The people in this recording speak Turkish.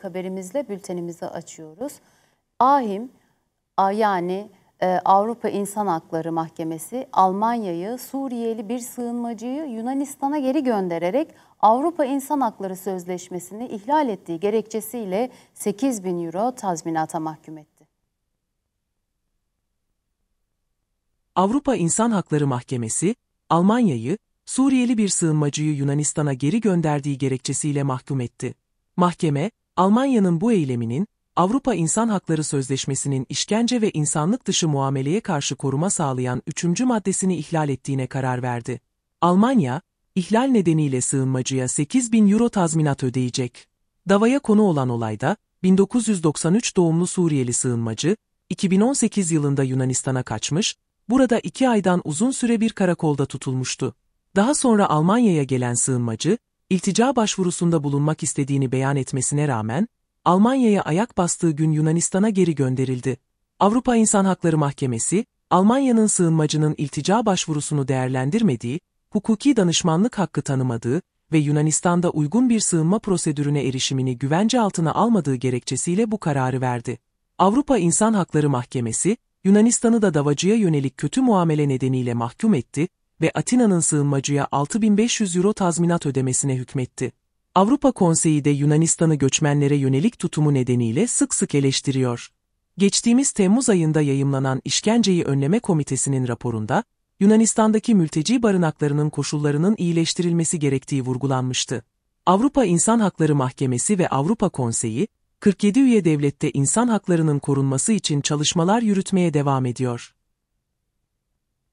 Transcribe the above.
ilk haberimizle bültenimizi açıyoruz. Ahim yani e, Avrupa İnsan Hakları Mahkemesi Almanya'yı Suriyeli bir sığınmacıyı Yunanistan'a geri göndererek Avrupa İnsan Hakları Sözleşmesi'ni ihlal ettiği gerekçesiyle 8 bin euro tazminata mahkum etti. Avrupa İnsan Hakları Mahkemesi, Almanya'yı, Suriyeli bir sığınmacıyı Yunanistan'a geri gönderdiği gerekçesiyle mahkum etti. Mahkeme, Almanya'nın bu eyleminin, Avrupa İnsan Hakları Sözleşmesi'nin işkence ve insanlık dışı muameleye karşı koruma sağlayan üçüncü maddesini ihlal ettiğine karar verdi. Almanya, ihlal nedeniyle sığınmacıya 8 bin euro tazminat ödeyecek. Davaya konu olan olayda, 1993 doğumlu Suriyeli sığınmacı, 2018 yılında Yunanistan'a kaçmış, burada iki aydan uzun süre bir karakolda tutulmuştu. Daha sonra Almanya'ya gelen sığınmacı, iltica başvurusunda bulunmak istediğini beyan etmesine rağmen, Almanya'ya ayak bastığı gün Yunanistan'a geri gönderildi. Avrupa İnsan Hakları Mahkemesi, Almanya'nın sığınmacının iltica başvurusunu değerlendirmediği, hukuki danışmanlık hakkı tanımadığı ve Yunanistan'da uygun bir sığınma prosedürüne erişimini güvence altına almadığı gerekçesiyle bu kararı verdi. Avrupa İnsan Hakları Mahkemesi, Yunanistan'ı da davacıya yönelik kötü muamele nedeniyle mahkum etti ve Atina'nın sığınmacıya 6500 euro tazminat ödemesine hükmetti. Avrupa Konseyi de Yunanistan'ı göçmenlere yönelik tutumu nedeniyle sık sık eleştiriyor. Geçtiğimiz Temmuz ayında yayımlanan İşkenceyi Önleme Komitesi'nin raporunda, Yunanistan'daki mülteci barınaklarının koşullarının iyileştirilmesi gerektiği vurgulanmıştı. Avrupa İnsan Hakları Mahkemesi ve Avrupa Konseyi, 47 üye devlette insan haklarının korunması için çalışmalar yürütmeye devam ediyor.